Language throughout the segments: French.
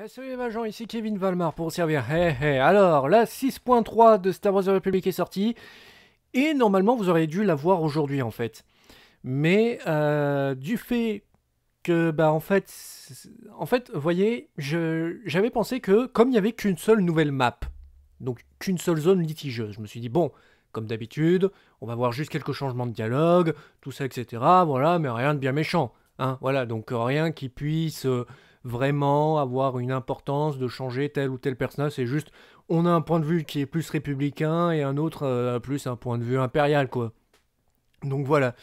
Eh, salut les gens, ici Kevin Valmar pour servir. Eh, eh, alors, la 6.3 de Star Wars The Republic est sortie, et normalement vous auriez dû la voir aujourd'hui en fait. Mais euh, du fait que, bah en fait, en fait, vous voyez, j'avais pensé que comme il n'y avait qu'une seule nouvelle map, donc qu'une seule zone litigeuse, je me suis dit, bon, comme d'habitude, on va voir juste quelques changements de dialogue, tout ça, etc. Voilà, mais rien de bien méchant. Hein, voilà, donc rien qui puisse... Euh, vraiment avoir une importance de changer tel ou tel personnage. C'est juste, on a un point de vue qui est plus républicain et un autre euh, plus un point de vue impérial, quoi. Donc voilà.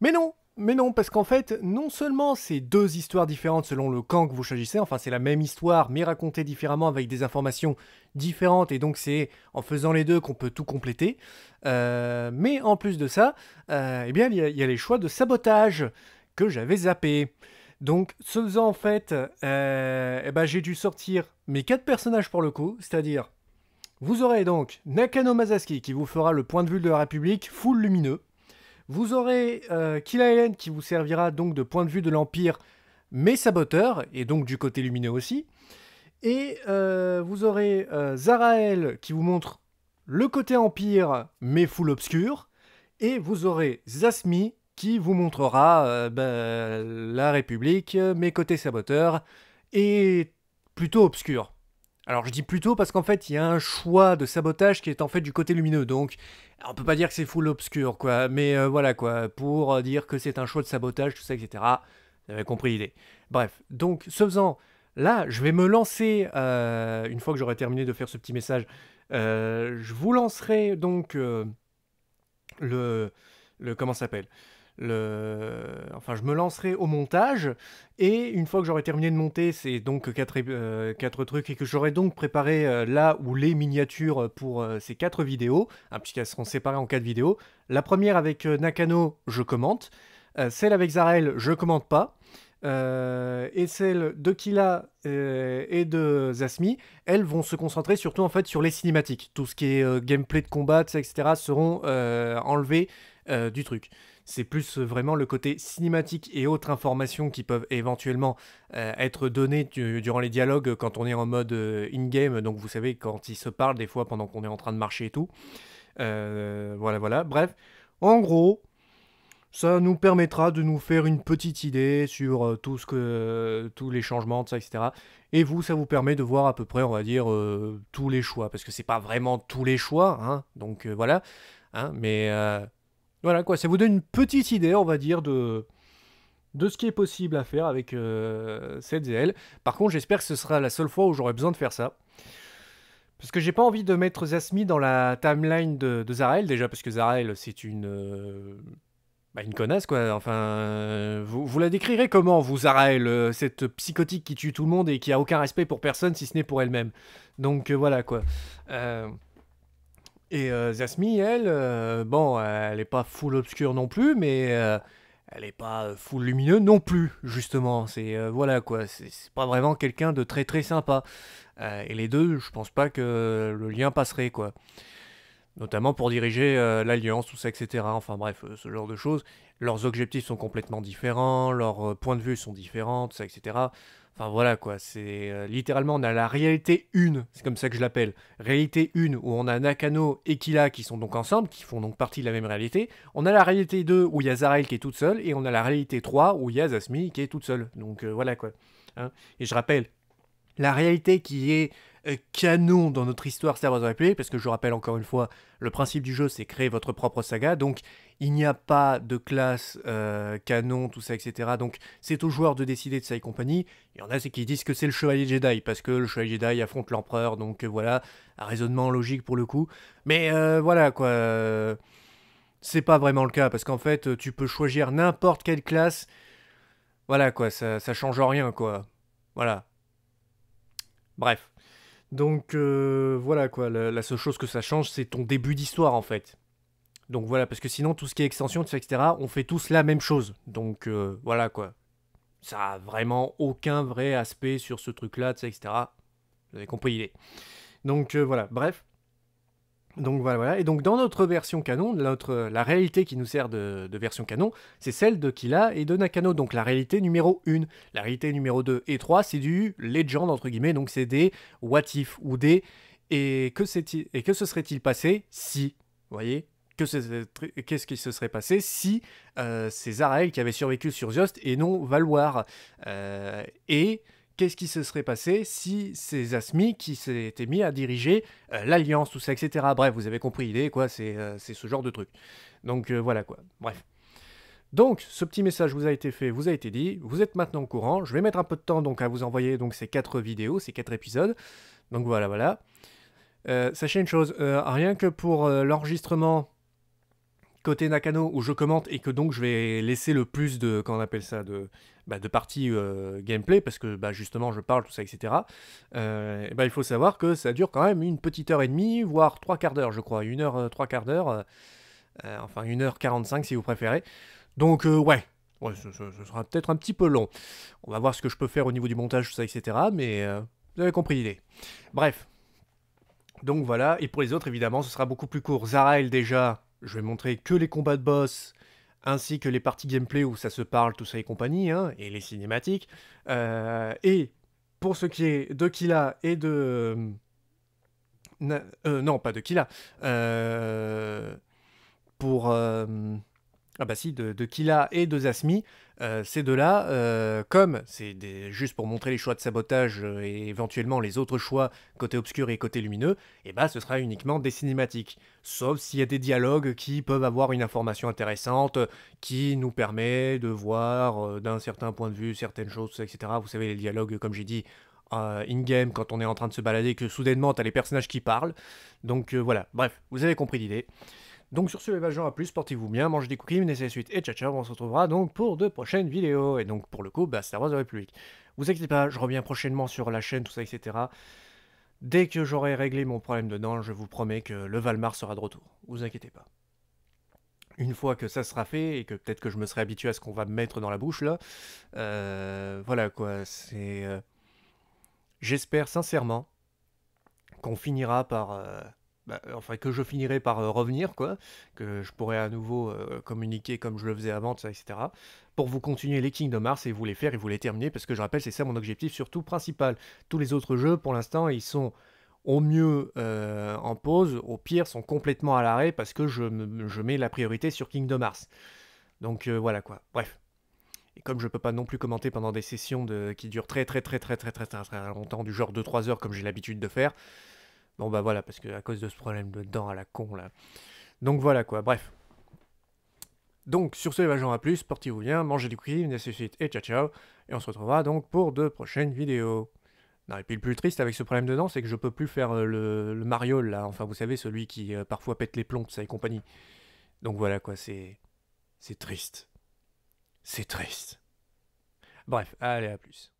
Mais non, mais non, parce qu'en fait, non seulement c'est deux histoires différentes selon le camp que vous choisissez, enfin c'est la même histoire, mais racontée différemment avec des informations différentes, et donc c'est en faisant les deux qu'on peut tout compléter. Euh, mais en plus de ça, euh, eh bien il y, y, a les choix de sabotage que j'avais zappé. Donc, ce faisant, en fait, euh, eh ben, j'ai dû sortir mes quatre personnages pour le coup, c'est-à-dire, vous aurez donc Nakano Masaski qui vous fera le point de vue de la République, full lumineux. Vous aurez euh, qui vous servira donc de point de vue de l'Empire, mais saboteur, et donc du côté lumineux aussi. Et euh, vous aurez euh, Zarael qui vous montre le côté Empire, mais full obscur. Et vous aurez Zasmi qui vous montrera euh, ben, la République, mes côtés saboteurs, et plutôt obscur. Alors je dis plutôt parce qu'en fait il y a un choix de sabotage qui est en fait du côté lumineux, donc on peut pas dire que c'est full obscur quoi, mais euh, voilà quoi, pour euh, dire que c'est un choix de sabotage, tout ça, etc. Vous avez compris l'idée. Bref, donc ce faisant, là je vais me lancer, une fois que j'aurai terminé de faire ce petit message, je vous lancerai donc le, le... comment s'appelle enfin, je me lancerai au montage. Et une fois que j'aurai terminé de monter, ces donc euh, quatre, trucs et que j'aurai donc préparé euh, là ou les miniatures pour euh, ces quatre vidéos, hein, puisqu'elles seront séparées en quatre vidéos. La première avec Nakano, je commente. celle avec Zarel, je commente pas. et celle de Kila et de Zasmi, elles vont se concentrer surtout en fait sur les cinématiques. Tout ce qui est gameplay de combat, etc., seront enlevés du truc. C'est plus euh, vraiment le côté cinématique et autres informations qui peuvent éventuellement euh, être données durant les dialogues quand on est en mode euh, in-game, donc vous savez, quand ils se parlent des fois pendant qu'on est en train de marcher et tout. voilà, voilà. Bref, en gros, ça nous permettra de nous faire une petite idée sur tout ce que, tous les changements, etc. Et vous, ça vous permet de voir à peu près, on va dire, tous les choix, parce que c'est pas vraiment tous les choix, hein, donc voilà. Hein, mais voilà quoi, ça vous donne une petite idée, on va dire, de, de ce qui est possible à faire avec euh, cette ZL. Par contre, j'espère que ce sera la seule fois où j'aurai besoin de faire ça. Parce que j'ai pas envie de mettre Zasmi dans la timeline de, de déjà parce que Zarel, c'est une... Euh, bah une connasse, quoi. Enfin, vous, vous la décrirez comment, vous, Zarel, euh, cette psychotique qui tue tout le monde et qui a aucun respect pour personne si ce n'est pour elle-même. Donc voilà, quoi. Et Zasmi, euh, elle, euh, bon, elle n'est pas full obscure non plus, mais euh, elle n'est pas full lumineux non plus, justement. C'est voilà quoi, c'est pas vraiment quelqu'un de très très sympa. et les deux, je pense pas que le lien passerait quoi. Notamment pour diriger l'alliance, tout ça, etc. Enfin bref, ce genre de choses. Leurs objectifs sont complètement différents, leurs points de vue sont différents, tout ça, etc. Enfin voilà quoi, c'est euh, littéralement on a la réalité 1, c'est comme ça que je l'appelle. Réalité 1 où on a Nakano et Kila qui sont donc ensemble, qui font donc partie de la même réalité. On a la réalité 2 où il y a Zarael qui est toute seule et on a la réalité 3 où il y a Zasmi qui est toute seule. Donc euh, voilà quoi. Hein. et je rappelle, la réalité qui est euh, canon dans notre histoire Star Wars parce que je rappelle encore une fois, le principe du jeu c'est créer votre propre saga, donc il n'y a pas de classe euh, canon, tout ça, etc. Donc c'est au joueur de décider de ça et compagnie. Il y en a qui disent que c'est le Chevalier Jedi, parce que le Chevalier Jedi affronte l'Empereur, donc euh, voilà, un raisonnement logique pour le coup. Mais voilà quoi. c'est pas vraiment le cas, parce qu'en fait, tu peux choisir n'importe quelle classe. Voilà quoi, ça, ça change rien quoi. Voilà. Bref. Donc euh, voilà quoi, la, seule chose que ça change, c'est ton début d'histoire en fait. Donc voilà, parce que sinon tout ce qui est extension, etc., on fait tous la même chose. Donc euh, voilà quoi. Ça a vraiment aucun vrai aspect sur ce truc-là, etc. Vous avez compris il est, Donc euh, voilà, bref. Donc voilà, Et donc dans notre version canon, notre, la réalité qui nous sert de, version canon, c'est celle de Kila et de Nakano. Donc la réalité numéro 1. La réalité numéro 2 et 3, c'est du legend, entre guillemets. Donc c'est des what if ou des et que, et que se serait-il passé si, vous voyez Qu'est-ce qui se serait passé si euh, c'est qui avait survécu sur Zost et non Valoir euh, Et qu'est-ce qui se serait passé si ces ASMI qui s'étaient mis à diriger euh, l'Alliance, tout ça, etc. Bref, vous avez compris l'idée, quoi, c'est euh, ce genre de truc. Donc euh, voilà, quoi. Bref. Donc, ce petit message vous a été fait, vous a été dit, vous êtes maintenant au courant. Je vais mettre un peu de temps donc à vous envoyer donc ces quatre vidéos, ces quatre épisodes. Donc voilà, voilà. sachez une chose, rien que pour l'enregistrement côté Nakano où je commente et que donc je vais laisser le plus de, quand on appelle ça, de, bah, de parties euh, gameplay, parce que bah, justement je parle, tout ça, etc., euh, bah, il faut savoir que ça dure quand même une petite heure et demie, voire trois quarts d'heure, je crois, une heure, euh, trois quarts d'heure, enfin une heure quarante-cinq si vous préférez. Donc ouais, ouais ce, sera peut-être un petit peu long. On va voir ce que je peux faire au niveau du montage, tout ça, etc., mais vous avez compris l'idée. Bref. Donc voilà, et pour les autres, évidemment, ce sera beaucoup plus court. Zarael déjà, je vais montrer que les combats de boss, ainsi que les parties gameplay où ça se parle, tout ça et compagnie, hein, et les cinématiques. Euh, et pour ce qui est de Killa et de... Euh, euh, non, pas de Killa. Pour... Ah bah si, de, de Killa et de Zasmi, euh, ces deux-là, euh, comme c'est juste pour montrer les choix de sabotage euh, et éventuellement les autres choix côté obscur et côté lumineux, et eh bah ben, ce sera uniquement des cinématiques. Sauf s'il y a des dialogues qui peuvent avoir une information intéressante, qui nous permet de voir d'un certain point de vue certaines choses, etc. Vous savez, les dialogues, comme j'ai dit, in-game quand on est en train de se balader que soudainement t'as les personnages qui parlent. Donc voilà, bref, vous avez compris l'idée. Donc sur ce, les gens à plus, portez-vous bien, mangez des cookies, et la suite et ciao ciao, on se retrouvera donc pour de prochaines vidéos. Et donc pour le coup, bah, Star Wars de République. Vous inquiétez pas, je reviens prochainement sur la chaîne, tout ça, etc. Dès que j'aurai réglé mon problème dedans, je vous promets que le Valmar sera de retour. Vous inquiétez pas. Une fois que ça sera fait et que peut-être que je me serai habitué à ce qu'on va me mettre dans la bouche là, euh, voilà quoi, c'est. Euh, j'espère sincèrement qu'on finira par. Euh, bah, euh, enfin que je finirai par euh, revenir, quoi, que je pourrai à nouveau euh, communiquer comme je le faisais avant, etc. Pour vous continuer les Kingdom Mars et vous les faire et vous les terminer, parce que je rappelle, c'est ça mon objectif surtout principal. Tous les autres jeux, pour l'instant, ils sont au mieux en pause, au pire sont complètement à l'arrêt parce que je, mets la priorité sur Kingdom Mars. Donc voilà quoi, bref. Et comme je peux pas non plus commenter pendant des sessions qui durent très très très très très très très, très longtemps, du genre 2-3 heures comme j'ai l'habitude de faire, Bon bah voilà, parce que à cause de ce problème de dents à la con là. Donc voilà quoi, bref. Donc sur ce, les à plus, portez-vous bien, mangez du cuisine, ainsi de et ciao ciao. Et on se retrouvera donc pour de prochaines vidéos. Non, et puis le plus triste avec ce problème de dents, c'est que je peux plus faire euh, le, le Mario là, enfin vous savez, celui qui euh, parfois pète les plombs, ça et compagnie. Donc voilà quoi, c'est. C'est triste. C'est triste. Bref, allez, à plus.